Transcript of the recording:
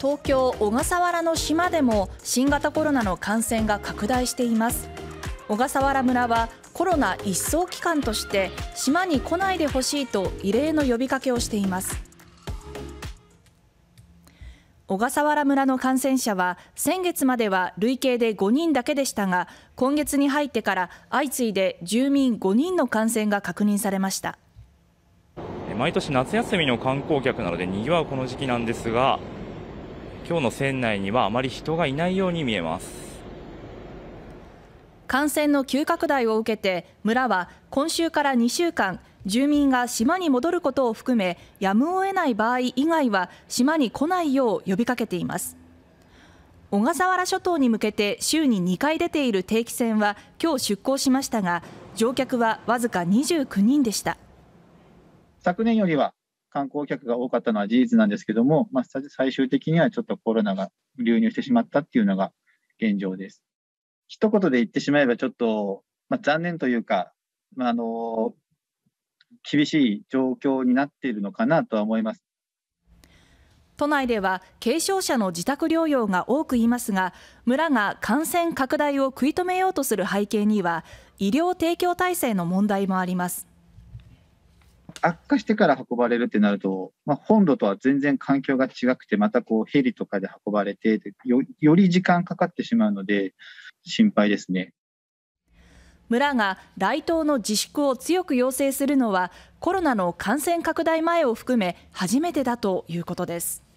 東京小笠原の島でも新型コロナの感染が拡大しています小笠原村はコロナ一掃期間として島に来ないでほしいと異例の呼びかけをしています小笠原村の感染者は先月までは累計で5人だけでしたが今月に入ってから相次いで住民5人の感染が確認されました毎年夏休みの観光客などでにぎわうこの時期なんですが今日の船内にはあまり人がいないように見えます感染の急拡大を受けて村は今週から2週間住民が島に戻ることを含めやむを得ない場合以外は島に来ないよう呼びかけています小笠原諸島に向けて週に2回出ている定期船は今日出港しましたが乗客はわずか29人でした昨年よりは観光客が多かったのは事実なんですけども、まあ、最終的にはちょっとコロナが流入してしまったっていうのが現状です。一言で言ってしまえば、ちょっと、まあ、残念というか、まあ、あの厳しい状況になっているのかなとは思います。都内では軽症者の自宅療養が多くいますが村が感染拡大を食い止めようとする背景には医療提供体制の問題もあります悪化してから運ばれるってなると、まあ、本土とは全然環境が違くて、またこうヘリとかで運ばれてよ、より時間かかってしまうので、心配ですね。村が大東の自粛を強く要請するのはコロナの感染拡大前を含め初めてだということです。